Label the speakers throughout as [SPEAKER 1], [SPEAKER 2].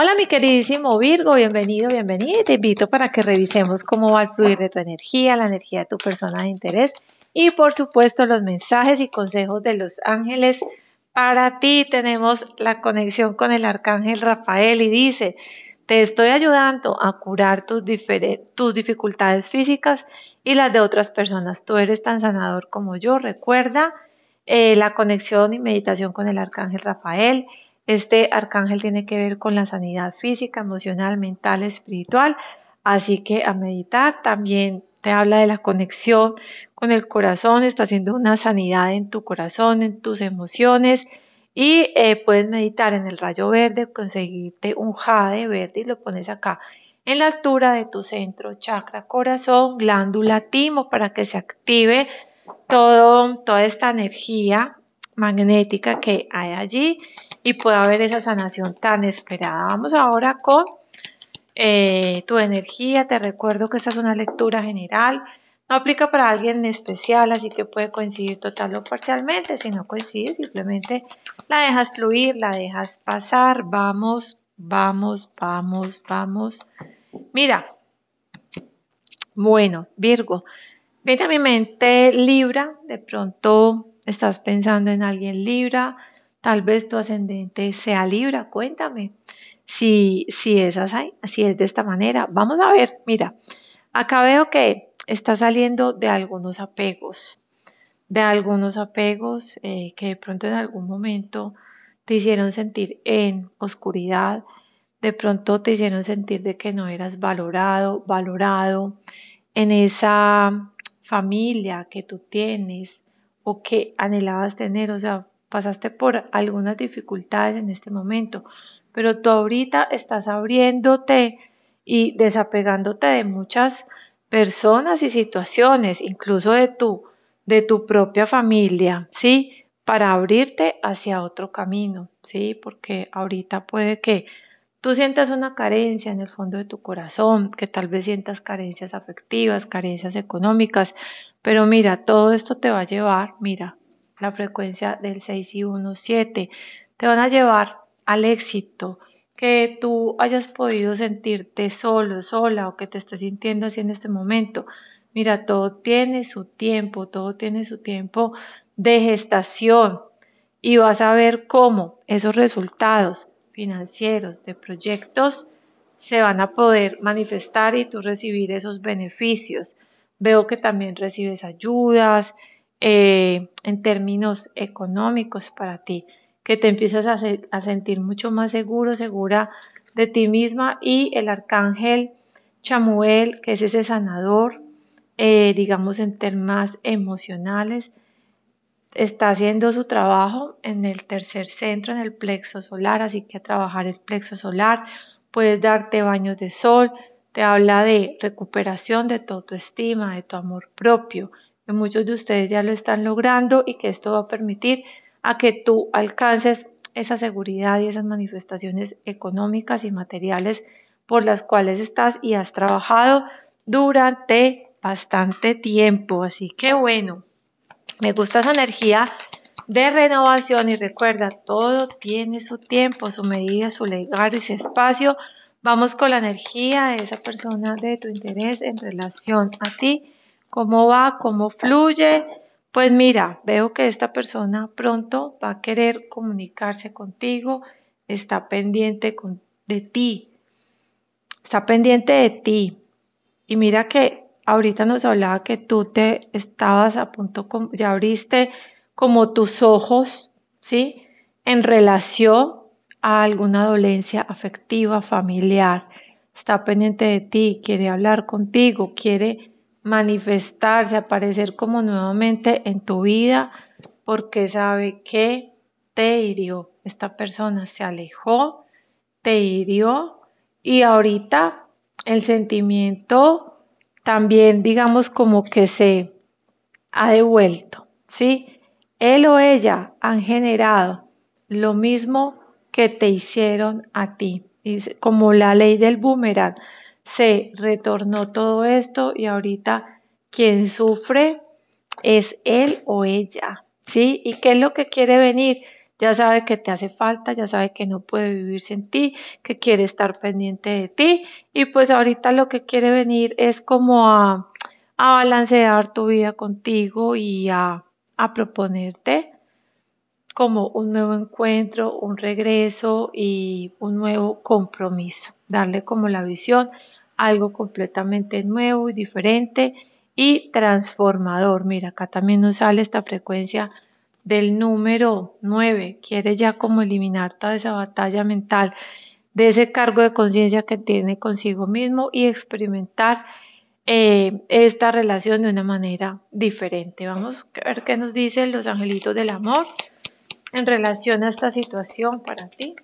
[SPEAKER 1] Hola mi queridísimo Virgo, bienvenido, bienvenido. Te invito para que revisemos cómo va a fluir de tu energía, la energía de tu persona de interés y por supuesto los mensajes y consejos de los ángeles. Para ti tenemos la conexión con el arcángel Rafael y dice, te estoy ayudando a curar tus, tus dificultades físicas y las de otras personas. Tú eres tan sanador como yo. Recuerda eh, la conexión y meditación con el arcángel Rafael. Este arcángel tiene que ver con la sanidad física, emocional, mental, espiritual. Así que a meditar también te habla de la conexión con el corazón, está haciendo una sanidad en tu corazón, en tus emociones. Y eh, puedes meditar en el rayo verde, conseguirte un jade verde y lo pones acá en la altura de tu centro, chakra, corazón, glándula, timo, para que se active todo, toda esta energía magnética que hay allí y pueda haber esa sanación tan esperada. Vamos ahora con eh, tu energía. Te recuerdo que esta es una lectura general. No aplica para alguien en especial, así que puede coincidir total o parcialmente. Si no coincide, simplemente la dejas fluir, la dejas pasar. Vamos, vamos, vamos, vamos. Mira, bueno, Virgo, viene a mi mente Libra. De pronto estás pensando en alguien Libra Tal vez tu ascendente sea Libra, cuéntame si, si, es así, es de esta manera. Vamos a ver, mira, acá veo que está saliendo de algunos apegos, de algunos apegos eh, que de pronto en algún momento te hicieron sentir en oscuridad, de pronto te hicieron sentir de que no eras valorado, valorado en esa familia que tú tienes o que anhelabas tener, o sea, pasaste por algunas dificultades en este momento, pero tú ahorita estás abriéndote y desapegándote de muchas personas y situaciones, incluso de tu, de tu propia familia, ¿sí? Para abrirte hacia otro camino, ¿sí? Porque ahorita puede que tú sientas una carencia en el fondo de tu corazón, que tal vez sientas carencias afectivas, carencias económicas, pero mira, todo esto te va a llevar, mira, la frecuencia del 6 y 1, 7. Te van a llevar al éxito, que tú hayas podido sentirte solo, sola o que te estés sintiendo así en este momento. Mira, todo tiene su tiempo, todo tiene su tiempo de gestación y vas a ver cómo esos resultados financieros de proyectos se van a poder manifestar y tú recibir esos beneficios. Veo que también recibes ayudas, eh, en términos económicos para ti, que te empiezas a, sentir mucho más seguro, segura de ti misma y el arcángel Chamuel, que es ese sanador, eh, digamos en temas emocionales, está haciendo su trabajo en el tercer centro, en el plexo solar, así que a trabajar el plexo solar, puedes darte baños de sol, te habla de recuperación de tu autoestima, de tu amor propio, muchos de ustedes ya lo están logrando y que esto va a permitir a que tú alcances esa seguridad y esas manifestaciones económicas y materiales por las cuales estás y has trabajado durante bastante tiempo. Así que bueno, me gusta esa energía de renovación y recuerda, todo tiene su tiempo, su medida, su lugar y su espacio. Vamos con la energía de esa persona de tu interés en relación a ti ¿Cómo va? ¿Cómo fluye? Pues mira, veo que esta persona pronto va a querer comunicarse contigo, está pendiente de ti, está pendiente de ti. Y mira que ahorita nos hablaba que tú te estabas a punto, ya abriste como tus ojos, ¿sí? En relación a alguna dolencia afectiva, familiar. Está pendiente de ti, quiere hablar contigo, quiere manifestarse, aparecer como nuevamente en tu vida, porque sabe que te hirió. Esta persona se alejó, te hirió y ahorita el sentimiento también, digamos, como que se ha devuelto, ¿sí? Él o ella han generado lo mismo que te hicieron a ti, como la ley del boomerang se retornó todo esto y ahorita quien sufre es él o ella, ¿sí? ¿Y qué es lo que quiere venir? Ya sabe que te hace falta, ya sabe que no puede vivir sin ti, que quiere estar pendiente de ti y pues ahorita lo que quiere venir es como a, balancear tu vida contigo y a proponerte como un nuevo encuentro, un regreso y un nuevo compromiso, darle como la visión algo completamente nuevo y diferente y transformador. Mira, acá también nos sale esta frecuencia del número 9. Quiere ya como eliminar toda esa batalla mental de ese cargo de conciencia que tiene consigo mismo y experimentar eh, esta relación de una manera diferente. Vamos a ver qué nos dicen los angelitos del amor en relación a esta situación para ti.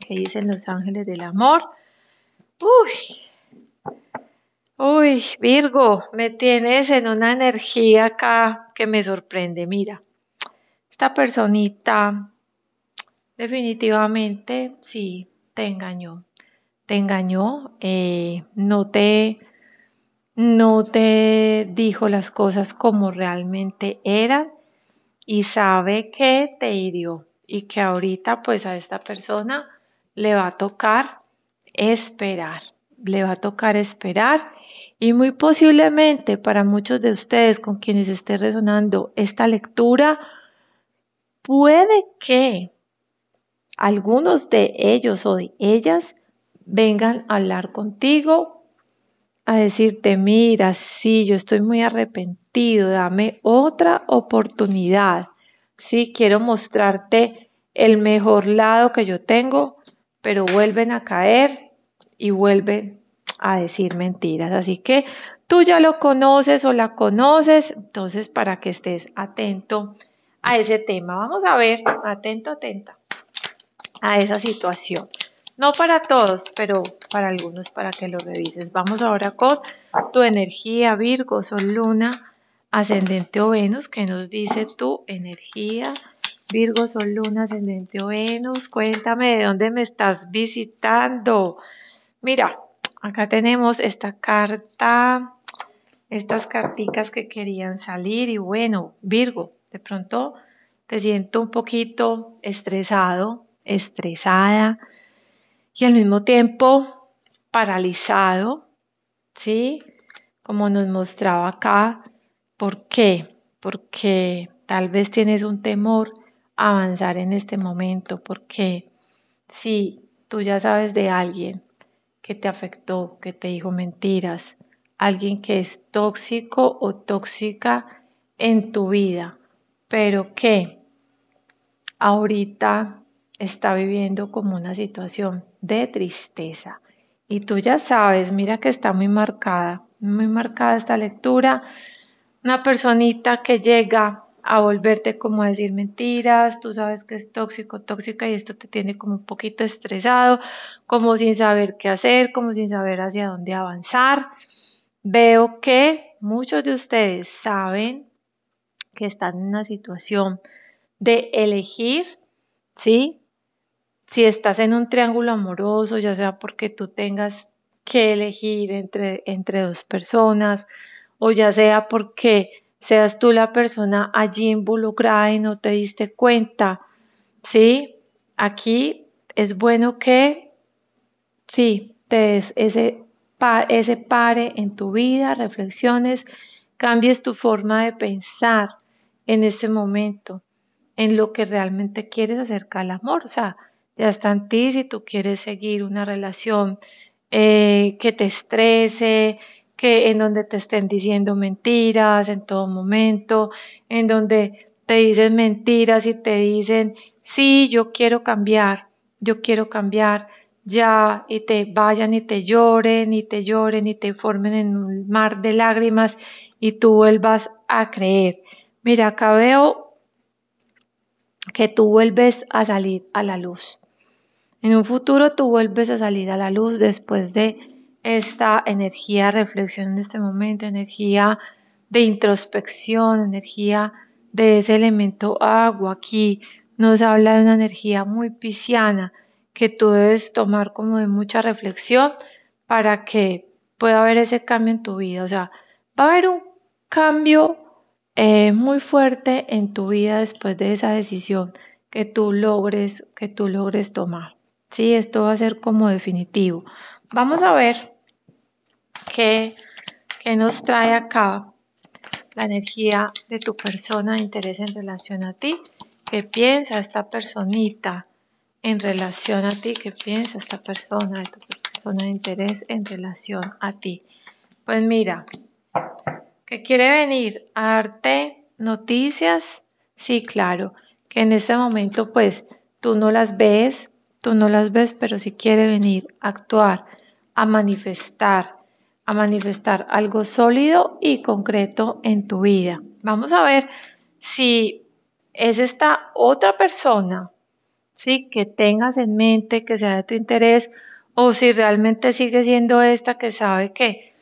[SPEAKER 1] ¿Qué dicen los ángeles del amor? Uy, Uy, Virgo, me tienes en una energía acá que me sorprende. Mira, esta personita definitivamente sí, te engañó. Te engañó, eh, no te no te dijo las cosas como realmente eran y sabe que te hirió y que ahorita pues a esta persona le va a tocar esperar le va a tocar esperar y muy posiblemente para muchos de ustedes con quienes esté resonando esta lectura, puede que algunos de ellos o de ellas vengan a hablar contigo, a decirte, mira, sí, yo estoy muy arrepentido, dame otra oportunidad. Sí, quiero mostrarte el mejor lado que yo tengo, pero vuelven a caer y vuelve a decir mentiras. Así que tú ya lo conoces o la conoces, entonces para que estés atento a ese tema. Vamos a ver, atento, atenta a esa situación. No para todos, pero para algunos para que lo revises. Vamos ahora con tu energía Virgo, Sol, Luna, Ascendente o Venus, que nos dice tu energía Virgo, Sol, Luna, Ascendente o Venus. Cuéntame de dónde me estás visitando. Mira, acá tenemos esta carta, estas carticas que querían salir y bueno, Virgo, de pronto te siento un poquito estresado, estresada y al mismo tiempo paralizado, ¿sí? Como nos mostraba acá, ¿por qué? Porque tal vez tienes un temor a avanzar en este momento, porque si tú ya sabes de alguien que te afectó, que te dijo mentiras, alguien que es tóxico o tóxica en tu vida, pero que ahorita está viviendo como una situación de tristeza. Y tú ya sabes, mira que está muy marcada, muy marcada esta lectura. Una personita que llega a volverte como a decir mentiras, tú sabes que es tóxico, tóxica y esto te tiene como un poquito estresado, como sin saber qué hacer, como sin saber hacia dónde avanzar. Veo que muchos de ustedes saben que están en una situación de elegir, ¿sí? Si estás en un triángulo amoroso, ya sea porque tú tengas que elegir entre, entre dos personas, o ya sea porque seas tú la persona allí involucrada y no te diste cuenta. ¿Sí? Aquí es bueno que, sí, te des ese, ese pare en tu vida, reflexiones, cambies tu forma de pensar en ese momento, en lo que realmente quieres acerca al amor. O sea, ya está en ti si tú quieres seguir una relación eh, que te estrese, que en donde te estén diciendo mentiras en todo momento, en donde te dicen mentiras y te dicen, sí, yo quiero cambiar, yo quiero cambiar, ya, y te vayan y te lloren y te lloren y te formen en un mar de lágrimas y tú vuelvas a creer. Mira, acá veo que tú vuelves a salir a la luz. En un futuro tú vuelves a salir a la luz después de esta energía reflexión en este momento, energía de introspección, energía de ese elemento agua. Aquí nos habla de una energía muy pisciana que tú debes tomar como de mucha reflexión para que pueda haber ese cambio en tu vida. O sea, va a haber un cambio eh, muy fuerte en tu vida después de esa decisión que tú logres, que tú logres tomar. Sí, esto va a ser como definitivo. Vamos a ver ¿Qué nos trae acá la energía de tu persona de interés en relación a ti. ¿Qué piensa esta personita en relación a ti? ¿Qué piensa esta persona de tu persona de interés en relación a ti? Pues mira, que quiere venir a darte noticias. Sí, claro, que en este momento pues tú no las ves, tú no las ves, pero si sí quiere venir a actuar, a manifestar a manifestar algo sólido y concreto en tu vida. Vamos a ver si es esta otra persona, ¿sí? Que tengas en mente, que sea de tu interés, o si realmente sigue siendo esta que sabe que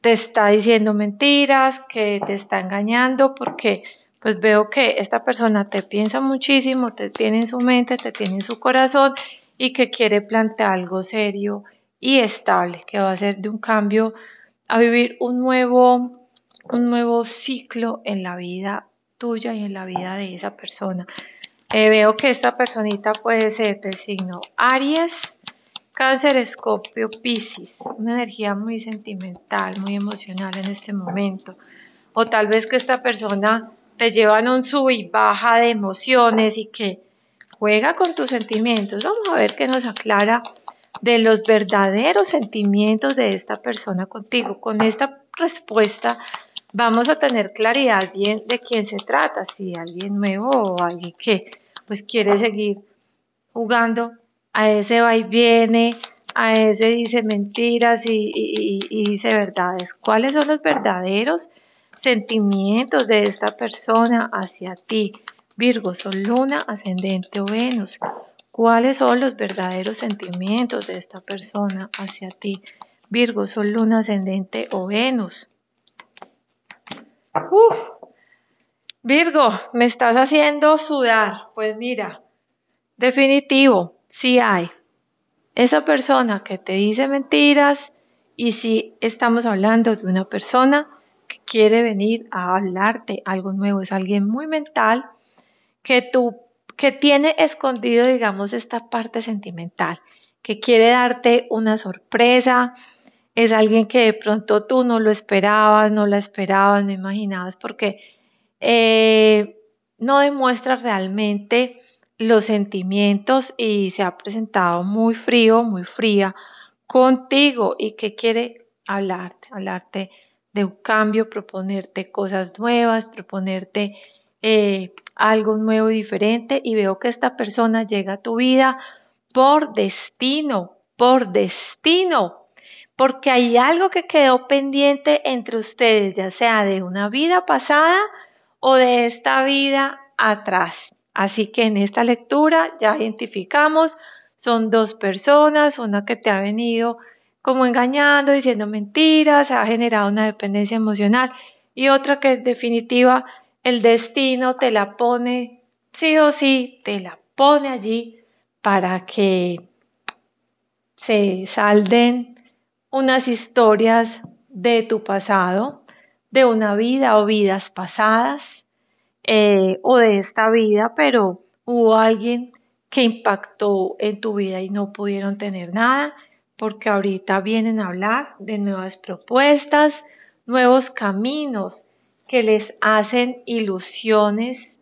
[SPEAKER 1] te está diciendo mentiras, que te está engañando, porque pues veo que esta persona te piensa muchísimo, te tiene en su mente, te tiene en su corazón y que quiere plantear algo serio y estable, que va a ser de un cambio a vivir un nuevo, un nuevo ciclo en la vida tuya y en la vida de esa persona. Eh, veo que esta personita puede ser del signo Aries, Cáncer, Escorpio, Piscis, una energía muy sentimental, muy emocional en este momento. O tal vez que esta persona te lleva en un sub y baja de emociones y que juega con tus sentimientos. Vamos a ver qué nos aclara de los verdaderos sentimientos de esta persona contigo. Con esta respuesta vamos a tener claridad bien de quién se trata, si alguien nuevo o alguien que pues quiere seguir jugando a ese va y viene, a ese dice mentiras y, dice verdades. ¿Cuáles son los verdaderos sentimientos de esta persona hacia ti? Virgo, Sol, Luna, Ascendente o Venus cuáles son los verdaderos sentimientos de esta persona hacia ti. Virgo, Sol, Luna, Ascendente o Venus. Virgo, me estás haciendo sudar. Pues mira, definitivo, sí hay. Esa persona que te dice mentiras y si estamos hablando de una persona que quiere venir a hablarte algo nuevo, es alguien muy mental que tú que tiene escondido, digamos, esta parte sentimental, que quiere darte una sorpresa, es alguien que de pronto tú no lo esperabas, no la esperabas, no imaginabas, porque eh, no demuestra realmente los sentimientos y se ha presentado muy frío, muy fría contigo y que quiere hablarte, hablarte de un cambio, proponerte cosas nuevas, proponerte eh, algo nuevo y diferente y veo que esta persona llega a tu vida por destino, por destino, porque hay algo que quedó pendiente entre ustedes, ya sea de una vida pasada o de esta vida atrás. Así que en esta lectura ya identificamos, son dos personas, una que te ha venido como engañando, diciendo mentiras, ha generado una dependencia emocional y otra que es definitiva el destino te la pone, sí o sí, te la pone allí para que se salden unas historias de tu pasado, de una vida o vidas pasadas eh, o de esta vida, pero hubo alguien que impactó en tu vida y no pudieron tener nada, porque ahorita vienen a hablar de nuevas propuestas, nuevos caminos, que les hacen ilusiones,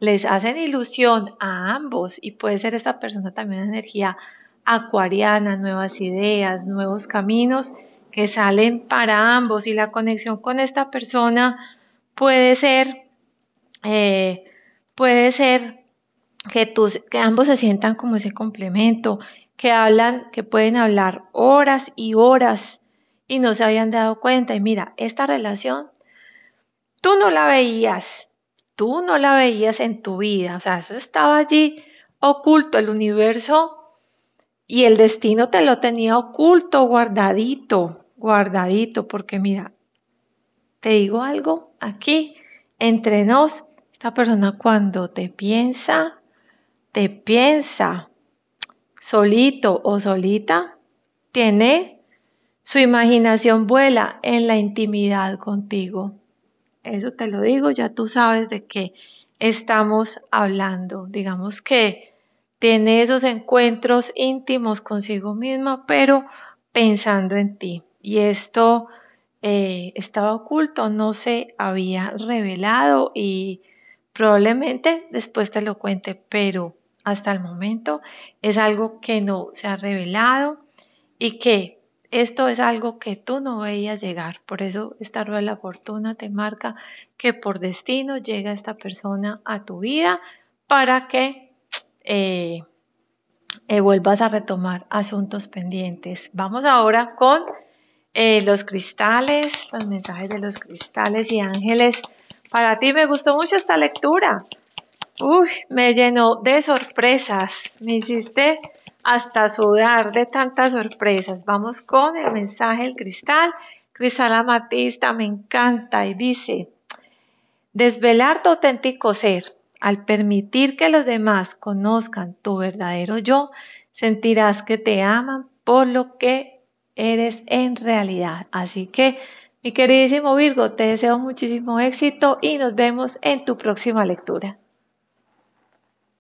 [SPEAKER 1] les hacen ilusión a ambos y puede ser esta persona también de energía acuariana, nuevas ideas, nuevos caminos que salen para ambos y la conexión con esta persona puede ser, eh, puede ser que, que ambos se sientan como ese complemento, que hablan, que pueden hablar horas y horas y no se habían dado cuenta. Y mira, esta relación tú no la veías, tú no la veías en tu vida, o sea, eso estaba allí oculto, el universo y el destino te lo tenía oculto, guardadito, guardadito, porque mira, te digo algo aquí, entre nos, esta persona cuando te piensa, te piensa solito o solita, tiene su imaginación vuela en la intimidad contigo. Eso te lo digo, ya tú sabes de qué estamos hablando. Digamos que tiene esos encuentros íntimos consigo misma, pero pensando en ti. Y esto eh, estaba oculto, no se había revelado y probablemente después te lo cuente, pero hasta el momento es algo que no se ha revelado y que esto es algo que tú no veías llegar. Por eso esta rueda de la fortuna te marca que por destino llega esta persona a tu vida para que eh, eh, vuelvas a retomar asuntos pendientes. Vamos ahora con eh, los cristales, los mensajes de los cristales y ángeles. Para ti me gustó mucho esta lectura. Uy, me llenó de sorpresas. Me hiciste hasta sudar de tantas sorpresas. Vamos con el mensaje del cristal. Cristal amatista, me encanta y dice, desvelar tu auténtico ser. Al permitir que los demás conozcan tu verdadero yo, sentirás que te aman por lo que eres en realidad. Así que, mi queridísimo Virgo, te deseo muchísimo éxito y nos vemos en tu próxima lectura.